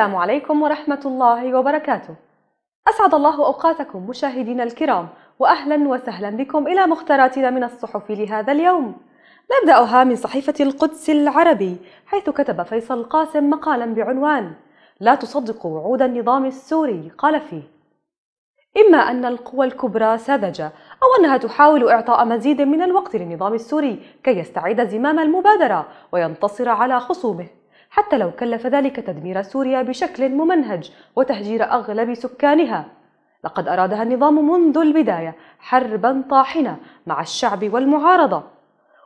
السلام عليكم ورحمة الله وبركاته. أسعد الله أوقاتكم مشاهدينا الكرام، وأهلا وسهلا بكم إلى مختاراتنا من الصحف لهذا اليوم. نبدأها من صحيفة القدس العربي، حيث كتب فيصل قاسم مقالا بعنوان: لا تصدق وعود النظام السوري، قال فيه: إما أن القوى الكبرى ساذجة أو أنها تحاول إعطاء مزيد من الوقت للنظام السوري كي يستعيد زمام المبادرة وينتصر على خصومه. حتى لو كلف ذلك تدمير سوريا بشكل ممنهج وتهجير أغلب سكانها لقد أرادها النظام منذ البداية حربا طاحنة مع الشعب والمعارضة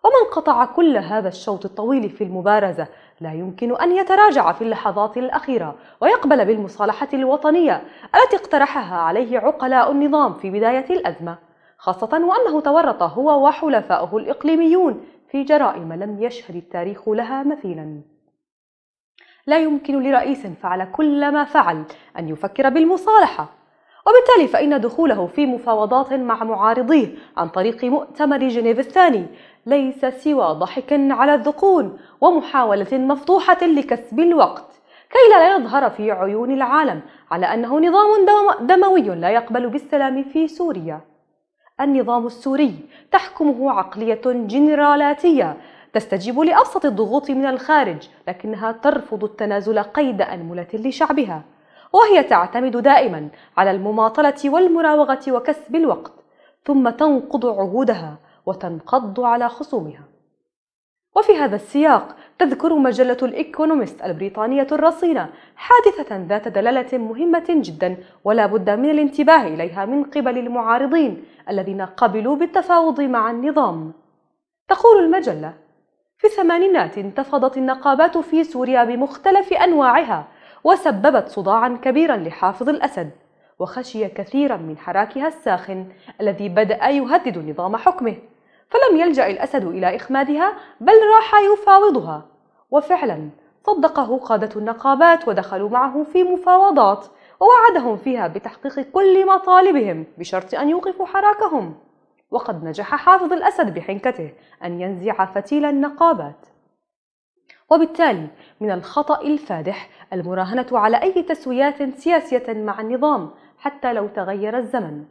ومن قطع كل هذا الشوط الطويل في المبارزة لا يمكن أن يتراجع في اللحظات الأخيرة ويقبل بالمصالحة الوطنية التي اقترحها عليه عقلاء النظام في بداية الأزمة خاصة وأنه تورط هو وحلفائه الإقليميون في جرائم لم يشهد التاريخ لها مثيلاً لا يمكن لرئيس فعل كل ما فعل أن يفكر بالمصالحة وبالتالي فإن دخوله في مفاوضات مع معارضيه عن طريق مؤتمر جنيف الثاني ليس سوى ضحك على الذقون ومحاولة مفضوحة لكسب الوقت كي لا يظهر في عيون العالم على أنه نظام دموي لا يقبل بالسلام في سوريا النظام السوري تحكمه عقلية جنرالاتية تستجيب لأبسط الضغوط من الخارج لكنها ترفض التنازل قيد أنملة لشعبها وهي تعتمد دائما على المماطلة والمراوغة وكسب الوقت ثم تنقض عهودها وتنقض على خصومها وفي هذا السياق تذكر مجلة الإيكونوميست البريطانية الرصينة حادثة ذات دلالة مهمة جدا ولا بد من الانتباه إليها من قبل المعارضين الذين قبلوا بالتفاوض مع النظام تقول المجلة في الثمانينات انتفضت النقابات في سوريا بمختلف أنواعها وسببت صداعا كبيرا لحافظ الأسد وخشي كثيرا من حراكها الساخن الذي بدأ يهدد نظام حكمه فلم يلجأ الأسد إلى إخمادها بل راح يفاوضها وفعلا صدقه قادة النقابات ودخلوا معه في مفاوضات ووعدهم فيها بتحقيق كل مطالبهم بشرط أن يوقفوا حراكهم وقد نجح حافظ الأسد بحنكته أن ينزع فتيل النقابات وبالتالي من الخطأ الفادح المراهنة على أي تسويات سياسية مع النظام حتى لو تغير الزمن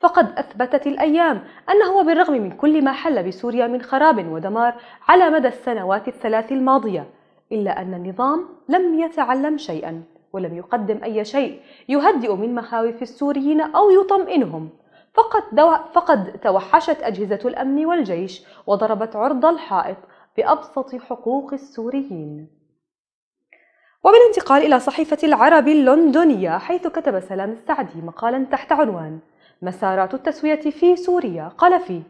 فقد أثبتت الأيام أنه وبالرغم من كل ما حل بسوريا من خراب ودمار على مدى السنوات الثلاث الماضية إلا أن النظام لم يتعلم شيئا ولم يقدم أي شيء يهدئ من مخاوف السوريين أو يطمئنهم فقد, دو... فقد توحشت أجهزة الأمن والجيش وضربت عرض الحائط بأبسط حقوق السوريين وبالانتقال إلى صحيفة العرب اللندنية حيث كتب سلام السعدي مقالا تحت عنوان مسارات التسوية في سوريا قال فيه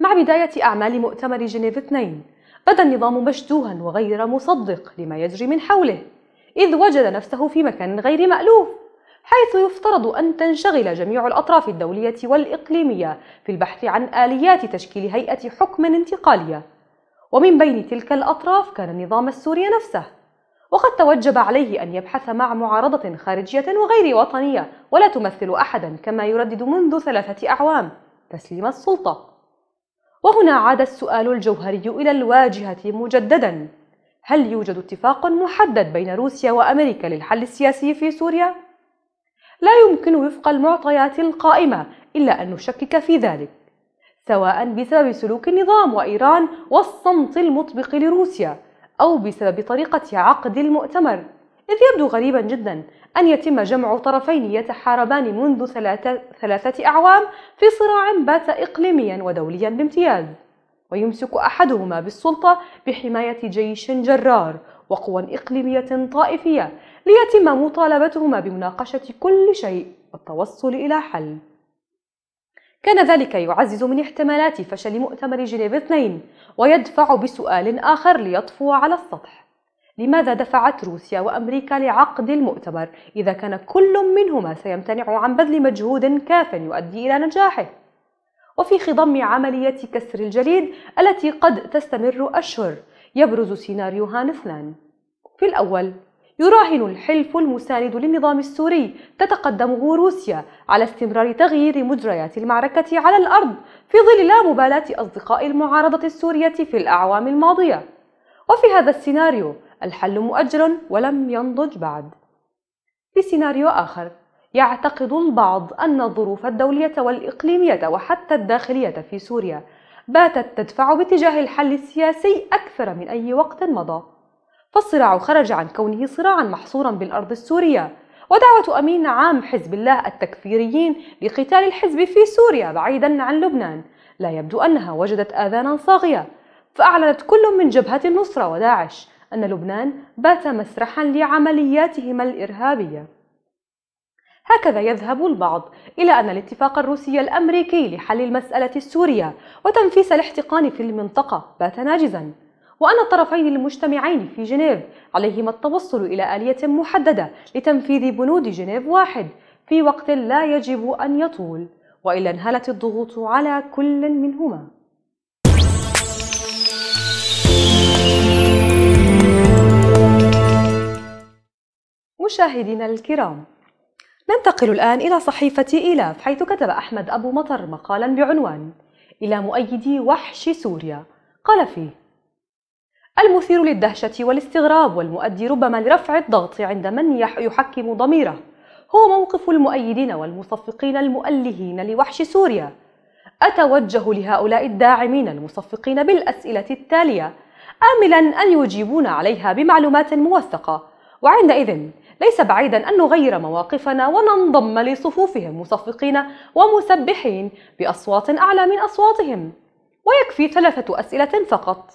مع بداية أعمال مؤتمر جنيف 2 بدا النظام مشدوها وغير مصدق لما يجري من حوله إذ وجد نفسه في مكان غير مألوف حيث يفترض أن تنشغل جميع الأطراف الدولية والإقليمية في البحث عن آليات تشكيل هيئة حكم انتقالية ومن بين تلك الأطراف كان النظام السوري نفسه وقد توجب عليه أن يبحث مع معارضة خارجية وغير وطنية ولا تمثل أحدا كما يردد منذ ثلاثة أعوام تسليم السلطة وهنا عاد السؤال الجوهري إلى الواجهة مجددا هل يوجد اتفاق محدد بين روسيا وأمريكا للحل السياسي في سوريا؟ لا يمكن وفق المعطيات القائمة إلا أن نشكك في ذلك سواء بسبب سلوك النظام وإيران والصمت المطبق لروسيا أو بسبب طريقة عقد المؤتمر إذ يبدو غريبا جدا أن يتم جمع طرفين يتحاربان منذ ثلاثة, أعوام في صراع بات إقليميا ودوليا بامتياز ويمسك أحدهما بالسلطة بحماية جيش جرار وقوى إقليمية طائفية ليتم مطالبتهما بمناقشة كل شيء والتوصل إلى حل كان ذلك يعزز من احتمالات فشل مؤتمر جنيف اثنين ويدفع بسؤال آخر ليطفو على السطح لماذا دفعت روسيا وأمريكا لعقد المؤتمر إذا كان كل منهما سيمتنع عن بذل مجهود كاف يؤدي إلى نجاحه؟ وفي خضم عملية كسر الجليد التي قد تستمر أشهر يبرز سيناريوهان اثنان في الأول يراهن الحلف المساند للنظام السوري تتقدمه روسيا على استمرار تغيير مجريات المعركة على الأرض في ظل لا مبالاة أصدقاء المعارضة السورية في الأعوام الماضية وفي هذا السيناريو الحل مؤجل ولم ينضج بعد في سيناريو آخر يعتقد البعض أن الظروف الدولية والإقليمية وحتى الداخلية في سوريا باتت تدفع باتجاه الحل السياسي أكثر من أي وقت مضى فالصراع خرج عن كونه صراعا محصورا بالأرض السورية ودعوة أمين عام حزب الله التكفيريين لقتال الحزب في سوريا بعيدا عن لبنان لا يبدو أنها وجدت آذانا صاغية فأعلنت كل من جبهة النصرة وداعش أن لبنان بات مسرحا لعملياتهما الإرهابية هكذا يذهب البعض إلى أن الاتفاق الروسي الأمريكي لحل المسألة السورية وتنفيس الاحتقان في المنطقة بات ناجزاً وأن الطرفين المجتمعين في جنيف عليهما التوصل إلى آلية محددة لتنفيذ بنود جنيف واحد في وقت لا يجب أن يطول وإلا انهلت الضغوط على كل منهما مشاهدينا الكرام ننتقل الآن إلى صحيفة إيلاف حيث كتب أحمد أبو مطر مقالا بعنوان إلى مؤيدي وحش سوريا قال فيه المثير للدهشة والاستغراب والمؤدي ربما لرفع الضغط عند من يحكم ضميره هو موقف المؤيدين والمصفقين المؤلهين لوحش سوريا أتوجه لهؤلاء الداعمين المصفقين بالأسئلة التالية آملا أن يجيبون عليها بمعلومات موثقة وعندئذ ليس بعيدا أن نغير مواقفنا وننضم لصفوفهم مصفقين ومسبحين بأصوات أعلى من أصواتهم ويكفي ثلاثة أسئلة فقط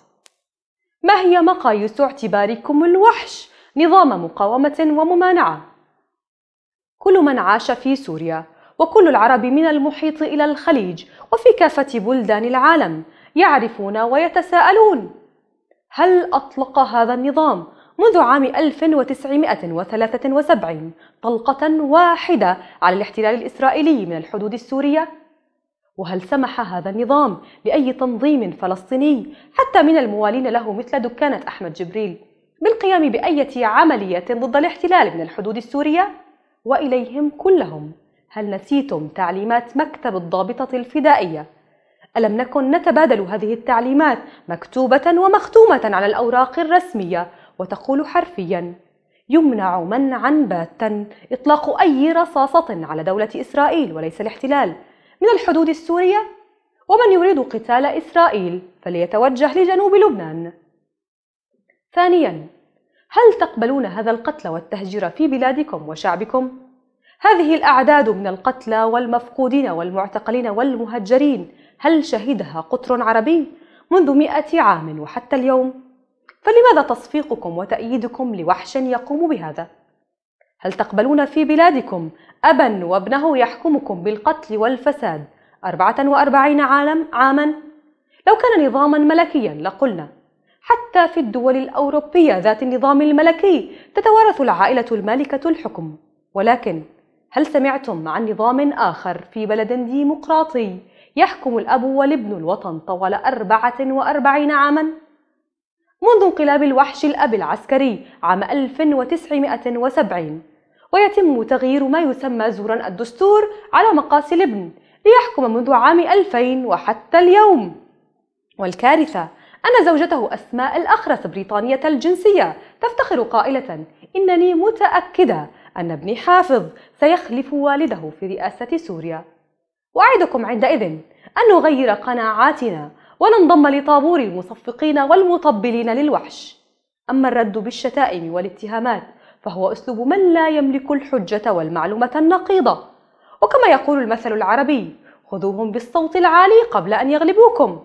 ما هي مقاييس اعتباركم الوحش نظام مقاومة وممانعة؟ كل من عاش في سوريا وكل العرب من المحيط إلى الخليج وفي كافة بلدان العالم يعرفون ويتساءلون هل أطلق هذا النظام منذ عام 1973 طلقة واحدة على الاحتلال الإسرائيلي من الحدود السورية؟ وهل سمح هذا النظام لأي تنظيم فلسطيني حتى من الموالين له مثل دكانة أحمد جبريل بالقيام بأية عملية ضد الاحتلال من الحدود السورية؟ وإليهم كلهم هل نسيتم تعليمات مكتب الضابطة الفدائية؟ ألم نكن نتبادل هذه التعليمات مكتوبة ومختومة على الأوراق الرسمية وتقول حرفياً يمنع منعا باتا إطلاق أي رصاصة على دولة إسرائيل وليس الاحتلال من الحدود السورية ومن يريد قتال إسرائيل فليتوجه لجنوب لبنان ثانياً هل تقبلون هذا القتل والتهجير في بلادكم وشعبكم؟ هذه الأعداد من القتلى والمفقودين والمعتقلين والمهجرين هل شهدها قطر عربي منذ مئة عام وحتى اليوم؟ فلماذا تصفيقكم وتأييدكم لوحش يقوم بهذا؟ هل تقبلون في بلادكم أبا وابنه يحكمكم بالقتل والفساد أربعة وأربعين عالم عاما؟ لو كان نظاما ملكيا لقلنا حتى في الدول الأوروبية ذات النظام الملكي تتوارث العائلة المالكة الحكم ولكن هل سمعتم عن نظام آخر في بلد ديمقراطي يحكم الأب والابن الوطن طوال أربعة وأربعين عاماً؟ منذ انقلاب الوحش الأب العسكري عام 1970 ويتم تغيير ما يسمى زورا الدستور على مقاس الابن ليحكم منذ عام 2000 وحتى اليوم والكارثة أن زوجته أسماء الأخرس بريطانية الجنسية تفتخر قائلة إنني متأكدة أن ابني حافظ سيخلف والده في رئاسة سوريا وأعدكم عندئذ أن نغير قناعاتنا ولا انضم لطابور المصفقين والمطبلين للوحش أما الرد بالشتائم والاتهامات فهو أسلوب من لا يملك الحجة والمعلومة النقيضة وكما يقول المثل العربي خذوهم بالصوت العالي قبل أن يغلبوكم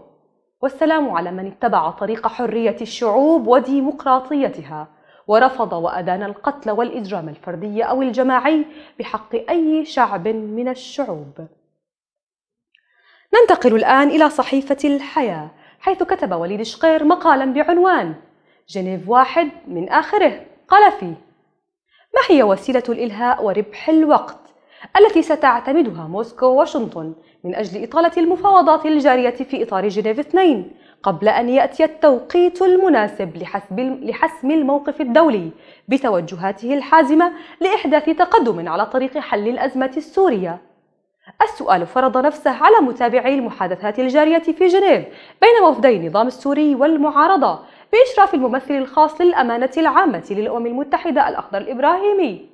والسلام على من اتبع طريق حرية الشعوب وديمقراطيتها ورفض وأدان القتل والإجرام الفردي أو الجماعي بحق أي شعب من الشعوب ننتقل الآن إلى صحيفة الحياة حيث كتب وليد شقير مقالا بعنوان جنيف واحد من آخره قال فيه ما هي وسيلة الإلهاء وربح الوقت التي ستعتمدها موسكو واشنطن من أجل إطالة المفاوضات الجارية في إطار جنيف 2 قبل أن يأتي التوقيت المناسب لحسب لحسم الموقف الدولي بتوجهاته الحازمة لإحداث تقدم على طريق حل الأزمة السورية السؤال فرض نفسه على متابعي المحادثات الجارية في جنيف بين وفدي النظام السوري والمعارضة بإشراف الممثل الخاص للأمانة العامة للأمم المتحدة الأخضر الإبراهيمي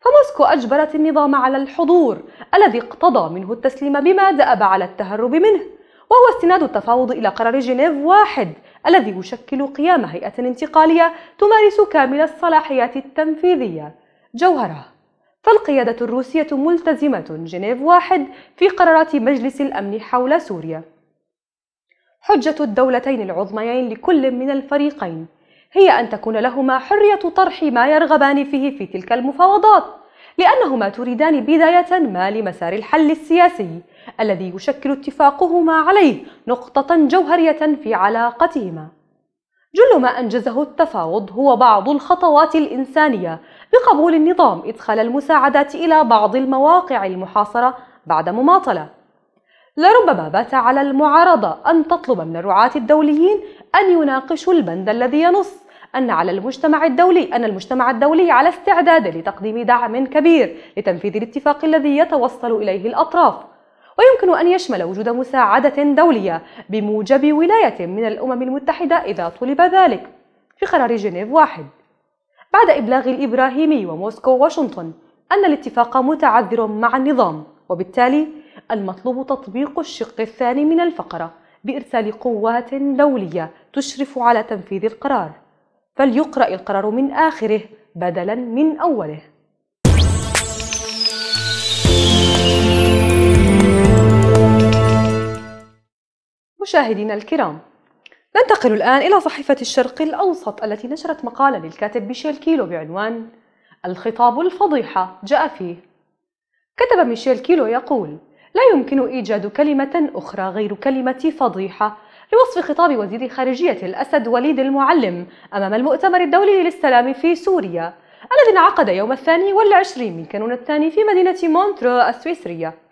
فموسكو أجبرت النظام على الحضور الذي اقتضى منه التسليم بما دأب على التهرب منه وهو استناد التفاوض إلى قرار جنيف واحد الذي يشكل قيام هيئة انتقالية تمارس كامل الصلاحيات التنفيذية جوهره فالقيادة الروسية ملتزمة جنيف واحد في قرارات مجلس الأمن حول سوريا حجة الدولتين العظميين لكل من الفريقين هي أن تكون لهما حرية طرح ما يرغبان فيه في تلك المفاوضات لأنهما تريدان بداية ما لمسار الحل السياسي الذي يشكل اتفاقهما عليه نقطة جوهرية في علاقتهما جل ما أنجزه التفاوض هو بعض الخطوات الإنسانية بقبول النظام إدخال المساعدات إلى بعض المواقع المحاصرة بعد مماطلة لربما بات على المعارضة أن تطلب من الرعاة الدوليين أن يناقشوا البند الذي ينص أن على المجتمع الدولي أن المجتمع الدولي على استعداد لتقديم دعم كبير لتنفيذ الاتفاق الذي يتوصل إليه الأطراف ويمكن أن يشمل وجود مساعدة دولية بموجب ولاية من الأمم المتحدة إذا طلب ذلك في قرار جنيف واحد بعد إبلاغ الإبراهيمي وموسكو واشنطن أن الاتفاق متعذر مع النظام وبالتالي المطلوب تطبيق الشق الثاني من الفقرة بإرسال قوات دولية تشرف على تنفيذ القرار فليقرأ القرار من آخره بدلا من أوله مشاهدينا الكرام ننتقل الآن إلى صحيفة الشرق الأوسط التي نشرت مقالة للكاتب ميشيل كيلو بعنوان الخطاب الفضيحة جاء فيه كتب ميشيل كيلو يقول لا يمكن إيجاد كلمة أخرى غير كلمة فضيحة لوصف خطاب وزير خارجية الأسد وليد المعلم أمام المؤتمر الدولي للسلام في سوريا الذي انعقد يوم الثاني والعشرين من كانون الثاني في مدينة مونترو السويسرية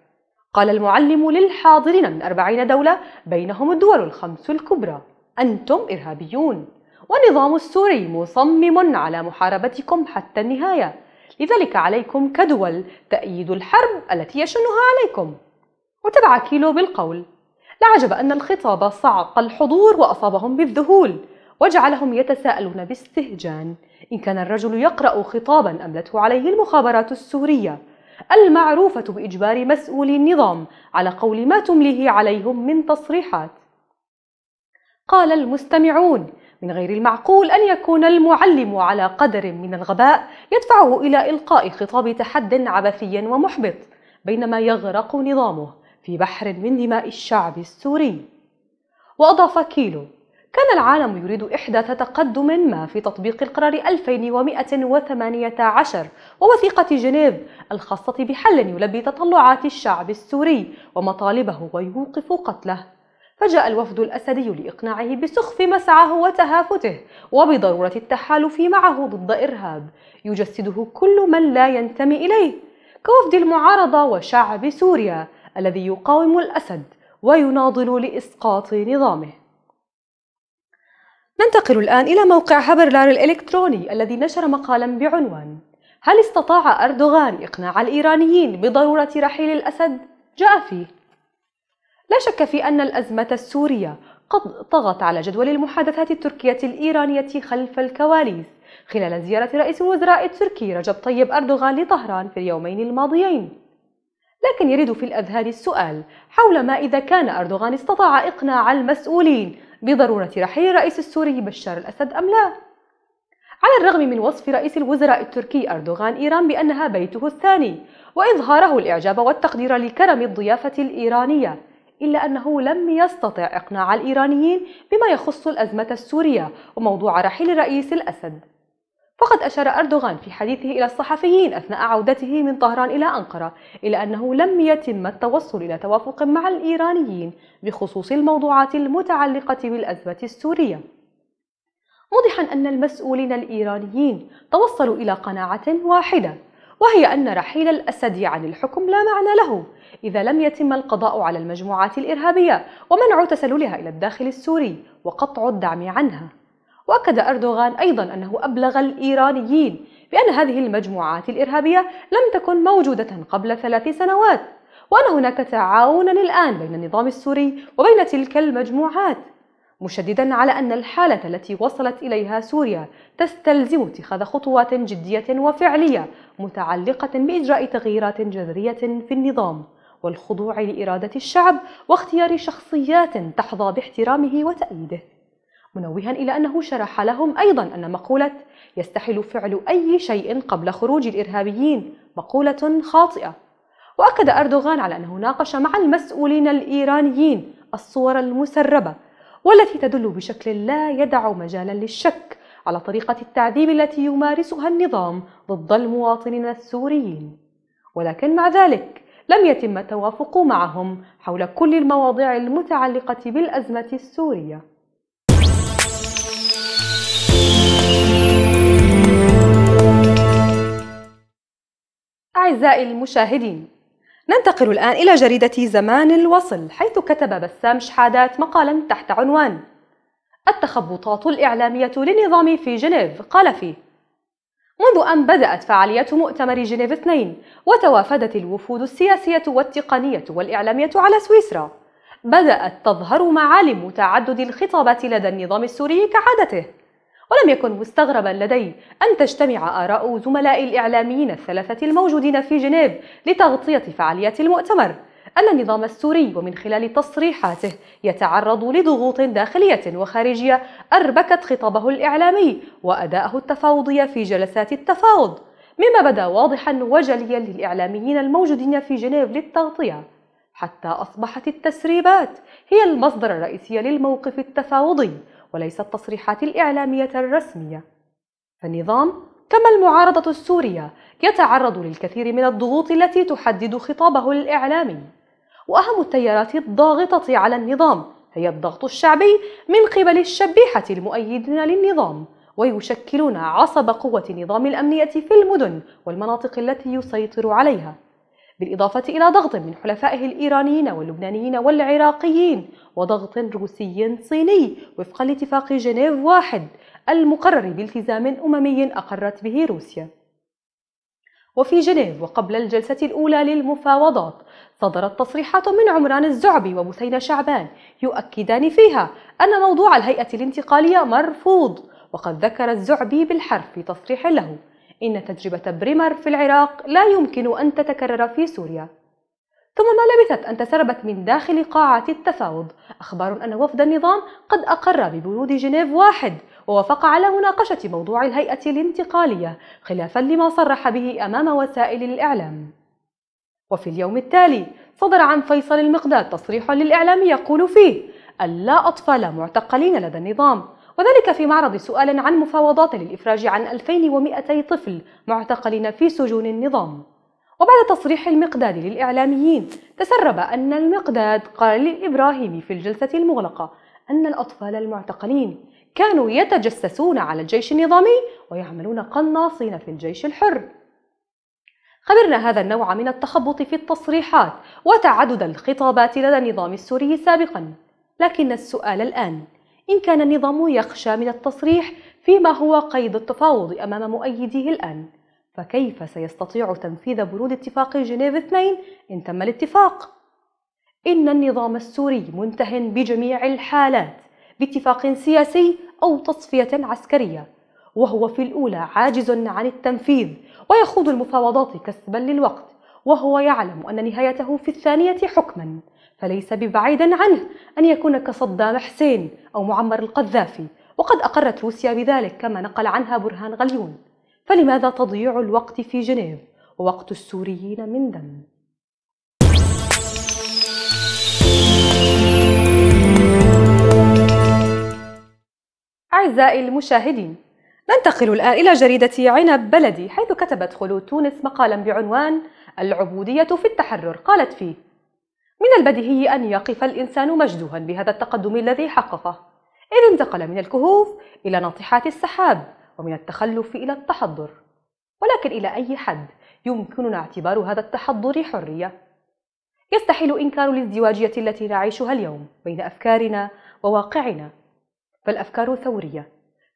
قال المعلم للحاضرين من أربعين دولة بينهم الدول الخمس الكبرى أنتم إرهابيون والنظام السوري مصمم على محاربتكم حتى النهاية لذلك عليكم كدول تأييد الحرب التي يشنها عليكم وتبع كيلو بالقول لا عجب أن الخطاب صعق الحضور وأصابهم بالذهول وجعلهم يتساءلون باستهجان إن كان الرجل يقرأ خطابا أملته عليه المخابرات السورية المعروفة بإجبار مسؤولي النظام على قول ما تمليه عليهم من تصريحات قال المستمعون من غير المعقول أن يكون المعلم على قدر من الغباء يدفعه إلى إلقاء خطاب تحد عبثي ومحبط بينما يغرق نظامه في بحر من دماء الشعب السوري وأضاف كيلو كان العالم يريد إحداث تقدم ما في تطبيق القرار 2118 ووثيقة جنيف الخاصة بحل يلبي تطلعات الشعب السوري ومطالبه ويوقف قتله فجاء الوفد الأسدي لإقناعه بسخف مسعاه وتهافته وبضرورة التحالف معه ضد إرهاب يجسده كل من لا ينتمي إليه كوفد المعارضة وشعب سوريا الذي يقاوم الأسد ويناضل لإسقاط نظامه ننتقل الآن إلى موقع هبرلار الإلكتروني الذي نشر مقالا بعنوان هل استطاع أردوغان إقناع الإيرانيين بضرورة رحيل الأسد؟ جاء فيه لا شك في أن الأزمة السورية قد طغت على جدول المحادثات التركية الإيرانية خلف الكواليس خلال زيارة رئيس الوزراء التركي رجب طيب أردوغان لطهران في اليومين الماضيين لكن يرد في الأذهان السؤال حول ما إذا كان أردوغان استطاع إقناع المسؤولين بضرورة رحيل الرئيس السوري بشار الأسد أم لا؟ على الرغم من وصف رئيس الوزراء التركي أردوغان إيران بأنها بيته الثاني وإظهاره الإعجاب والتقدير لكرم الضيافة الإيرانية إلا أنه لم يستطع إقناع الإيرانيين بما يخص الأزمة السورية وموضوع رحيل رئيس الأسد فقد أشار أردوغان في حديثه إلى الصحفيين أثناء عودته من طهران إلى أنقرة إلى أنه لم يتم التوصل إلى توافق مع الإيرانيين بخصوص الموضوعات المتعلقة بالأزمة السورية موضحا أن المسؤولين الإيرانيين توصلوا إلى قناعة واحدة وهي أن رحيل الأسد عن يعني الحكم لا معنى له إذا لم يتم القضاء على المجموعات الإرهابية ومنع تسللها إلى الداخل السوري وقطع الدعم عنها وأكد أردوغان أيضا أنه أبلغ الإيرانيين بأن هذه المجموعات الإرهابية لم تكن موجودة قبل ثلاث سنوات وأن هناك تعاونا الآن بين النظام السوري وبين تلك المجموعات مشددا على أن الحالة التي وصلت إليها سوريا تستلزم اتخاذ خطوات جدية وفعلية متعلقة بإجراء تغييرات جذرية في النظام والخضوع لإرادة الشعب واختيار شخصيات تحظى باحترامه وتأييده منوها إلى أنه شرح لهم أيضا أن مقولة يستحيل فعل أي شيء قبل خروج الإرهابيين مقولة خاطئة وأكد أردوغان على أنه ناقش مع المسؤولين الإيرانيين الصور المسربة والتي تدل بشكل لا يدع مجالا للشك على طريقة التعذيب التي يمارسها النظام ضد المواطنين السوريين ولكن مع ذلك لم يتم التوافق معهم حول كل المواضيع المتعلقة بالأزمة السورية أعزائي المشاهدين ننتقل الآن إلى جريدة زمان الوصل حيث كتب بسام شحادات مقالا تحت عنوان التخبطات الإعلامية للنظام في جنيف قال فيه منذ أن بدأت فعالية مؤتمر جنيف 2 وتوافدت الوفود السياسية والتقنية والإعلامية على سويسرا بدأت تظهر معالم تعدد الخطابات لدى النظام السوري كعادته ولم يكن مستغربا لدي أن تجتمع آراء زملاء الإعلاميين الثلاثة الموجودين في جنيف لتغطية فعاليات المؤتمر أن النظام السوري ومن خلال تصريحاته يتعرض لضغوط داخلية وخارجية أربكت خطابه الإعلامي وأداءه التفاوضي في جلسات التفاوض مما بدا واضحا وجليا للإعلاميين الموجودين في جنيف للتغطية حتى أصبحت التسريبات هي المصدر الرئيسي للموقف التفاوضي وليس التصريحات الإعلامية الرسمية فالنظام كما المعارضة السورية يتعرض للكثير من الضغوط التي تحدد خطابه الإعلامي وأهم التيارات الضاغطة على النظام هي الضغط الشعبي من قبل الشبيحة المؤيدين للنظام ويشكلون عصب قوة نظام الأمنية في المدن والمناطق التي يسيطر عليها بالإضافة إلى ضغط من حلفائه الإيرانيين واللبنانيين والعراقيين وضغط روسي صيني وفق لاتفاق جنيف واحد المقرر بالتزام أممي أقرت به روسيا وفي جنيف وقبل الجلسة الأولى للمفاوضات صدرت تصريحات من عمران الزعبي وبثينة شعبان يؤكدان فيها أن موضوع الهيئة الانتقالية مرفوض وقد ذكر الزعبي بالحرف في تصريح له إن تجربة بريمر في العراق لا يمكن أن تتكرر في سوريا ثم ما لبثت أن تسربت من داخل قاعة التفاوض أخبار أن وفد النظام قد أقر ببنود جنيف واحد ووافق على مناقشة موضوع الهيئة الانتقالية خلافا لما صرح به أمام وسائل الإعلام وفي اليوم التالي صدر عن فيصل المقداد تصريح للإعلام يقول فيه ألا أطفال معتقلين لدى النظام وذلك في معرض سؤال عن مفاوضات للإفراج عن 2200 طفل معتقلين في سجون النظام وبعد تصريح المقداد للإعلاميين تسرب أن المقداد قال للإبراهيمي في الجلسة المغلقة أن الأطفال المعتقلين كانوا يتجسسون على الجيش النظامي ويعملون قناصين في الجيش الحر خبرنا هذا النوع من التخبط في التصريحات وتعدد الخطابات لدى النظام السوري سابقا لكن السؤال الآن إن كان النظام يخشى من التصريح فيما هو قيد التفاوض أمام مؤيديه الآن فكيف سيستطيع تنفيذ بنود اتفاق جنيف 2 إن تم الاتفاق؟ إن النظام السوري منتهٍ بجميع الحالات باتفاق سياسي أو تصفية عسكرية وهو في الأولى عاجز عن التنفيذ ويخوض المفاوضات كسبا للوقت وهو يعلم أن نهايته في الثانية حكما فليس ببعيد عنه أن يكون كصدام حسين أو معمر القذافي وقد أقرت روسيا بذلك كما نقل عنها برهان غليون فلماذا تضييع الوقت في جنيف ووقت السوريين من دم؟ أعزائي المشاهدين ننتقل الآن إلى جريدة عنب بلدي حيث كتبت خلود تونس مقالا بعنوان العبودية في التحرر قالت فيه من البديهي أن يقف الإنسان مجدوها بهذا التقدم الذي حققه إذ انتقل من الكهوف إلى ناطحات السحاب ومن التخلف إلى التحضر ولكن إلى أي حد يمكننا اعتبار هذا التحضر حرية؟ يستحيل إنكار الازدواجية التي نعيشها اليوم بين أفكارنا وواقعنا فالأفكار ثورية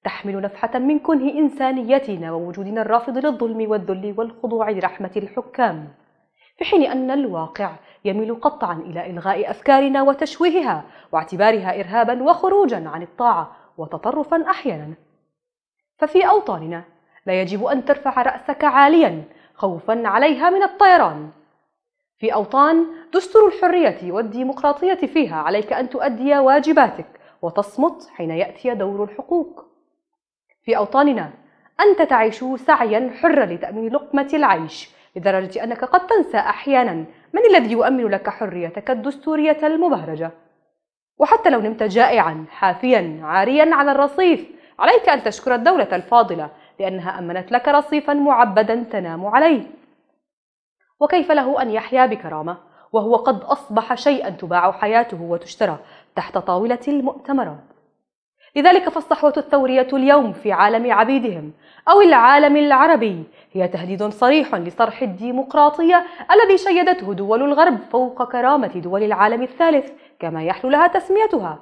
تحمل نفحة من كنه إنسانيتنا ووجودنا الرافض للظلم والذل والخضوع لرحمة الحكام في حين أن الواقع يميل قطعا إلى إلغاء أفكارنا وتشويهها واعتبارها إرهابا وخروجا عن الطاعة وتطرفا أحيانا ففي أوطاننا لا يجب أن ترفع رأسك عاليا خوفا عليها من الطيران في أوطان دستور الحرية والديمقراطية فيها عليك أن تؤدي واجباتك وتصمت حين يأتي دور الحقوق في أوطاننا أنت تعيش سعيا حرا لتأمين لقمة العيش لدرجة أنك قد تنسى أحيانا من الذي يؤمن لك حريتك الدستورية المبهرجة وحتى لو نمت جائعا حافيا عاريا على الرصيف عليك أن تشكر الدولة الفاضلة لأنها أمنت لك رصيفا معبدا تنام عليه وكيف له أن يحيا بكرامة وهو قد أصبح شيئا تباع حياته وتشترى تحت طاولة المؤتمرات لذلك فالصحوة الثورية اليوم في عالم عبيدهم أو العالم العربي هي تهديد صريح لصرح الديمقراطية الذي شيدته دول الغرب فوق كرامة دول العالم الثالث كما يحلو لها تسميتها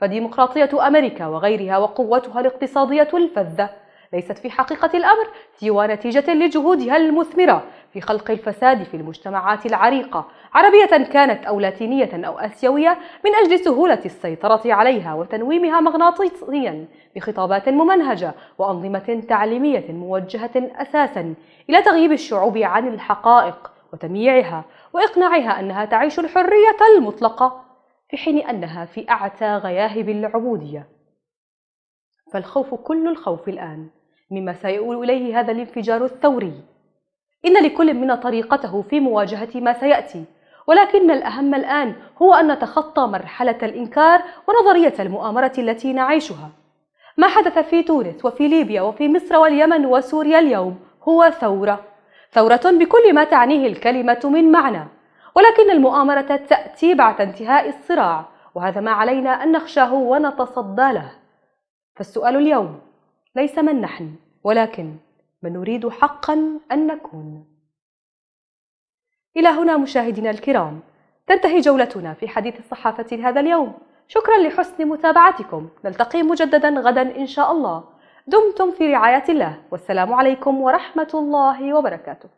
فديمقراطية أمريكا وغيرها وقوتها الاقتصادية الفذة ليست في حقيقة الأمر سوى نتيجة لجهودها المثمرة في خلق الفساد في المجتمعات العريقة عربية كانت أو لاتينية أو آسيوية من أجل سهولة السيطرة عليها وتنويمها مغناطيسيا بخطابات ممنهجة وأنظمة تعليمية موجهة أساسا إلى تغييب الشعوب عن الحقائق وتمييعها وإقناعها أنها تعيش الحرية المطلقة في حين أنها في أعتى غياهب العبودية فالخوف كل الخوف الآن مما سيؤول إليه هذا الانفجار الثوري إن لكل منا طريقته في مواجهة ما سيأتي ولكن الأهم الآن هو أن نتخطى مرحلة الإنكار ونظرية المؤامرة التي نعيشها ما حدث في تونس وفي ليبيا وفي مصر واليمن وسوريا اليوم هو ثورة ثورة بكل ما تعنيه الكلمة من معنى ولكن المؤامرة تأتي بعد انتهاء الصراع وهذا ما علينا أن نخشاه ونتصدى له فالسؤال اليوم ليس من نحن ولكن من نريد حقا أن نكون إلى هنا مشاهدينا الكرام تنتهي جولتنا في حديث الصحافة لهذا اليوم شكرا لحسن متابعتكم نلتقي مجددا غدا إن شاء الله دمتم في رعاية الله والسلام عليكم ورحمة الله وبركاته